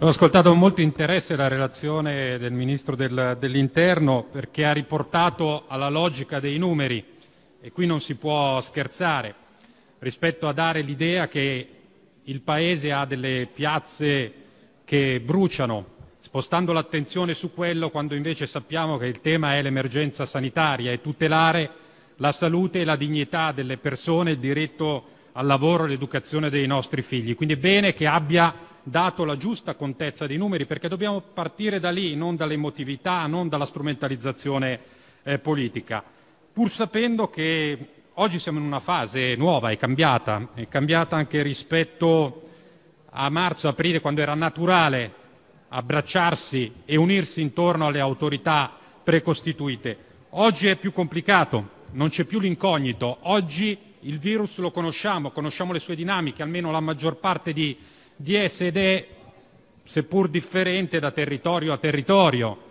ho ascoltato con molto interesse la relazione del Ministro del, dell'Interno perché ha riportato alla logica dei numeri e qui non si può scherzare rispetto a dare l'idea che il Paese ha delle piazze che bruciano, spostando l'attenzione su quello quando invece sappiamo che il tema è l'emergenza sanitaria e tutelare la salute e la dignità delle persone, il diritto al lavoro e l'educazione dei nostri figli. Quindi è bene che abbia dato la giusta contezza dei numeri, perché dobbiamo partire da lì, non dall'emotività, non dalla strumentalizzazione eh, politica, pur sapendo che oggi siamo in una fase nuova, è cambiata, è cambiata anche rispetto a marzo-aprile, quando era naturale abbracciarsi e unirsi intorno alle autorità precostituite. Oggi è più complicato, non c'è più l'incognito, oggi il virus lo conosciamo, conosciamo le sue dinamiche, almeno la maggior parte di di esse ed è seppur differente da territorio a territorio.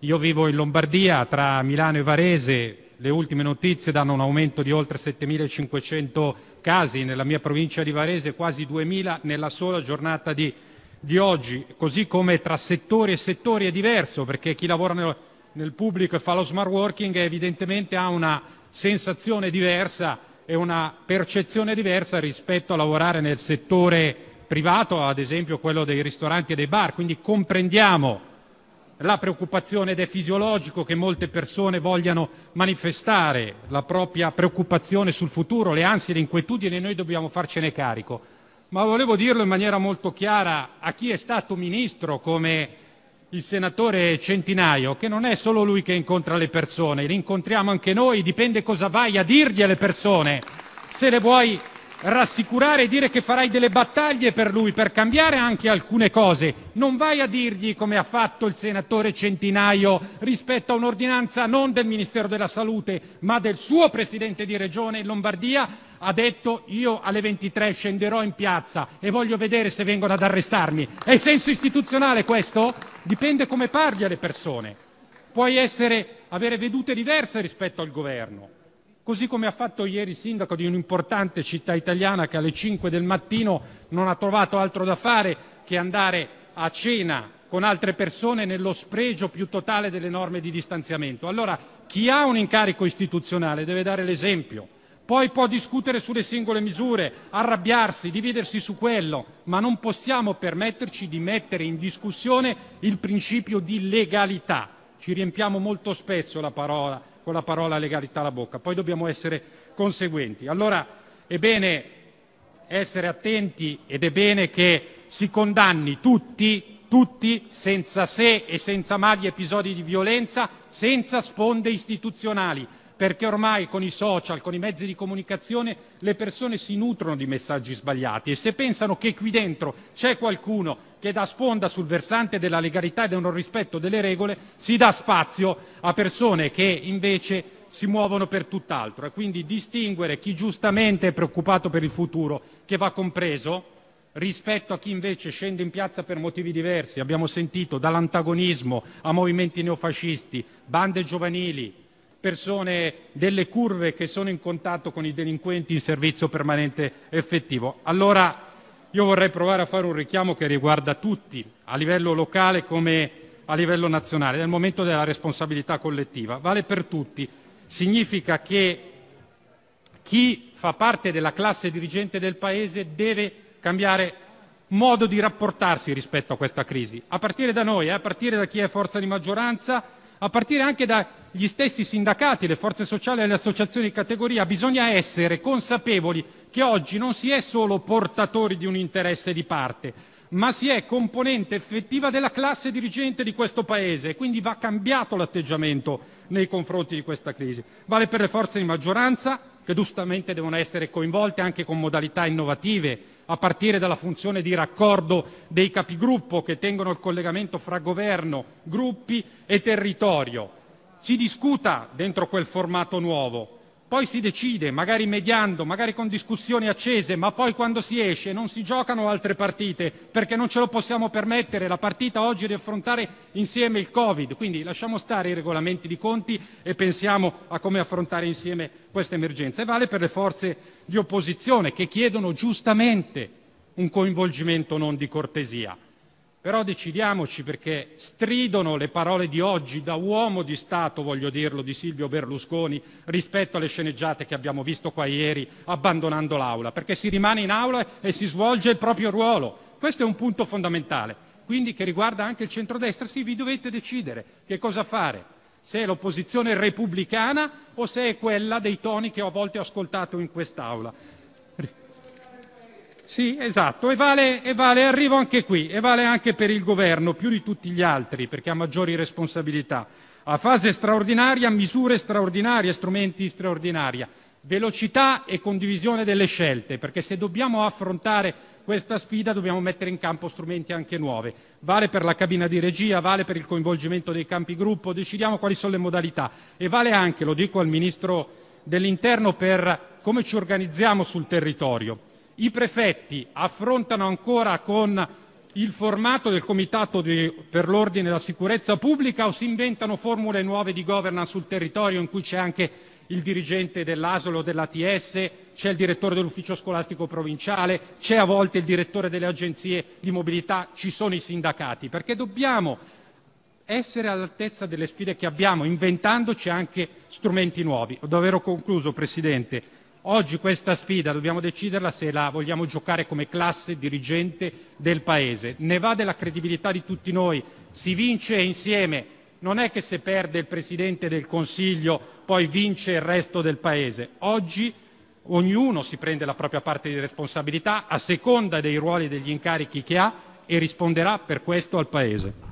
Io vivo in Lombardia, tra Milano e Varese le ultime notizie danno un aumento di oltre 7.500 casi, nella mia provincia di Varese quasi 2.000 nella sola giornata di, di oggi, così come tra settori e settori è diverso perché chi lavora nel, nel pubblico e fa lo smart working evidentemente ha una sensazione diversa e una percezione diversa rispetto a lavorare nel settore privato, ad esempio quello dei ristoranti e dei bar, quindi comprendiamo la preoccupazione ed è fisiologico che molte persone vogliano manifestare la propria preoccupazione sul futuro, le ansie, le inquietudini e noi dobbiamo farcene carico. Ma volevo dirlo in maniera molto chiara a chi è stato ministro come il senatore Centinaio, che non è solo lui che incontra le persone, le incontriamo anche noi, dipende cosa vai a dirgli alle persone, se le vuoi rassicurare e dire che farai delle battaglie per lui, per cambiare anche alcune cose. Non vai a dirgli, come ha fatto il senatore Centinaio, rispetto a un'ordinanza non del Ministero della Salute, ma del suo presidente di regione in Lombardia, ha detto io alle 23 scenderò in piazza e voglio vedere se vengono ad arrestarmi. È senso istituzionale questo? Dipende come parli alle persone. Puoi essere, avere vedute diverse rispetto al governo così come ha fatto ieri il sindaco di un'importante città italiana che alle 5 del mattino non ha trovato altro da fare che andare a cena con altre persone nello spregio più totale delle norme di distanziamento. Allora, chi ha un incarico istituzionale deve dare l'esempio. Poi può discutere sulle singole misure, arrabbiarsi, dividersi su quello, ma non possiamo permetterci di mettere in discussione il principio di legalità. Ci riempiamo molto spesso la, parola, con la parola legalità alla bocca, poi dobbiamo essere conseguenti. Allora è bene essere attenti ed è bene che si condanni tutti, tutti, senza se e senza ma gli episodi di violenza, senza sponde istituzionali, perché ormai con i social, con i mezzi di comunicazione, le persone si nutrono di messaggi sbagliati e se pensano che qui dentro c'è qualcuno che dà sponda sul versante della legalità e del non rispetto delle regole, si dà spazio a persone che invece si muovono per tutt'altro e quindi distinguere chi giustamente è preoccupato per il futuro, che va compreso, rispetto a chi invece scende in piazza per motivi diversi, abbiamo sentito dall'antagonismo a movimenti neofascisti, bande giovanili, persone delle curve che sono in contatto con i delinquenti in servizio permanente effettivo. Allora io vorrei provare a fare un richiamo che riguarda tutti, a livello locale come a livello nazionale, nel momento della responsabilità collettiva. Vale per tutti. Significa che chi fa parte della classe dirigente del Paese deve cambiare modo di rapportarsi rispetto a questa crisi, a partire da noi, eh, a partire da chi è forza di maggioranza, a partire anche da gli stessi sindacati, le forze sociali e le associazioni di categoria, bisogna essere consapevoli che oggi non si è solo portatori di un interesse di parte, ma si è componente effettiva della classe dirigente di questo Paese. e Quindi va cambiato l'atteggiamento nei confronti di questa crisi. Vale per le forze di maggioranza, che giustamente devono essere coinvolte anche con modalità innovative, a partire dalla funzione di raccordo dei capigruppo che tengono il collegamento fra governo, gruppi e territorio si discuta dentro quel formato nuovo, poi si decide, magari mediando, magari con discussioni accese, ma poi quando si esce non si giocano altre partite perché non ce lo possiamo permettere, la partita oggi è di affrontare insieme il Covid, quindi lasciamo stare i regolamenti di conti e pensiamo a come affrontare insieme questa emergenza. E vale per le forze di opposizione che chiedono giustamente un coinvolgimento non di cortesia. Però decidiamoci perché stridono le parole di oggi, da uomo di Stato voglio dirlo, di Silvio Berlusconi, rispetto alle sceneggiate che abbiamo visto qua ieri abbandonando l'Aula, perché si rimane in Aula e si svolge il proprio ruolo. Questo è un punto fondamentale, quindi che riguarda anche il centrodestra. Sì, vi dovete decidere che cosa fare, se è l'opposizione repubblicana o se è quella dei toni che ho a volte ascoltato in quest'Aula. Sì, esatto, e vale, e vale, arrivo anche qui, e vale anche per il governo, più di tutti gli altri, perché ha maggiori responsabilità. A fase straordinaria, misure straordinarie, strumenti straordinari, velocità e condivisione delle scelte, perché se dobbiamo affrontare questa sfida dobbiamo mettere in campo strumenti anche nuovi. Vale per la cabina di regia, vale per il coinvolgimento dei campi gruppo, decidiamo quali sono le modalità e vale anche, lo dico al Ministro dell'Interno, per come ci organizziamo sul territorio i prefetti affrontano ancora con il formato del Comitato di, per l'ordine e la sicurezza pubblica o si inventano formule nuove di governance sul territorio in cui c'è anche il dirigente dell'ASOLO o dell'ATS, c'è il direttore dell'ufficio scolastico provinciale, c'è a volte il direttore delle agenzie di mobilità, ci sono i sindacati, perché dobbiamo essere all'altezza delle sfide che abbiamo, inventandoci anche strumenti nuovi. Ho davvero concluso, Presidente. Oggi questa sfida dobbiamo deciderla se la vogliamo giocare come classe dirigente del Paese. Ne va della credibilità di tutti noi, si vince insieme, non è che se perde il Presidente del Consiglio poi vince il resto del Paese. Oggi ognuno si prende la propria parte di responsabilità a seconda dei ruoli e degli incarichi che ha e risponderà per questo al Paese.